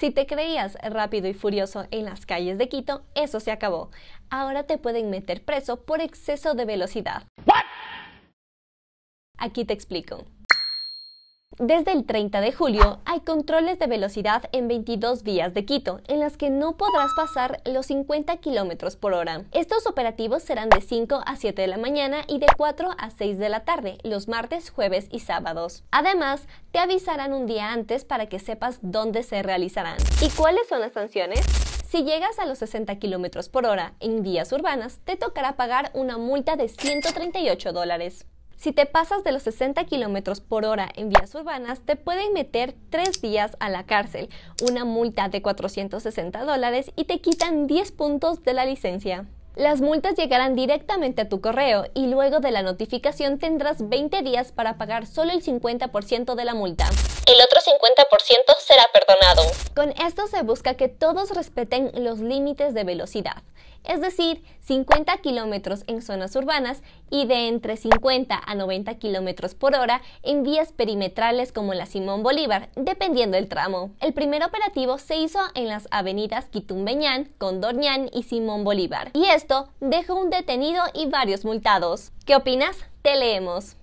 Si te creías rápido y furioso en las calles de Quito, eso se acabó. Ahora te pueden meter preso por exceso de velocidad. Aquí te explico. Desde el 30 de julio hay controles de velocidad en 22 vías de Quito, en las que no podrás pasar los 50 km por hora. Estos operativos serán de 5 a 7 de la mañana y de 4 a 6 de la tarde, los martes, jueves y sábados. Además, te avisarán un día antes para que sepas dónde se realizarán. ¿Y cuáles son las sanciones? Si llegas a los 60 km por hora en vías urbanas, te tocará pagar una multa de 138 dólares. Si te pasas de los 60 kilómetros por hora en vías urbanas, te pueden meter tres días a la cárcel, una multa de 460 dólares y te quitan 10 puntos de la licencia. Las multas llegarán directamente a tu correo y luego de la notificación tendrás 20 días para pagar solo el 50% de la multa el otro 50% será perdonado. Con esto se busca que todos respeten los límites de velocidad, es decir, 50 kilómetros en zonas urbanas y de entre 50 a 90 kilómetros por hora en vías perimetrales como la Simón Bolívar, dependiendo del tramo. El primer operativo se hizo en las avenidas Quitumbeñán, Condorñán y Simón Bolívar, y esto dejó un detenido y varios multados. ¿Qué opinas? Te leemos.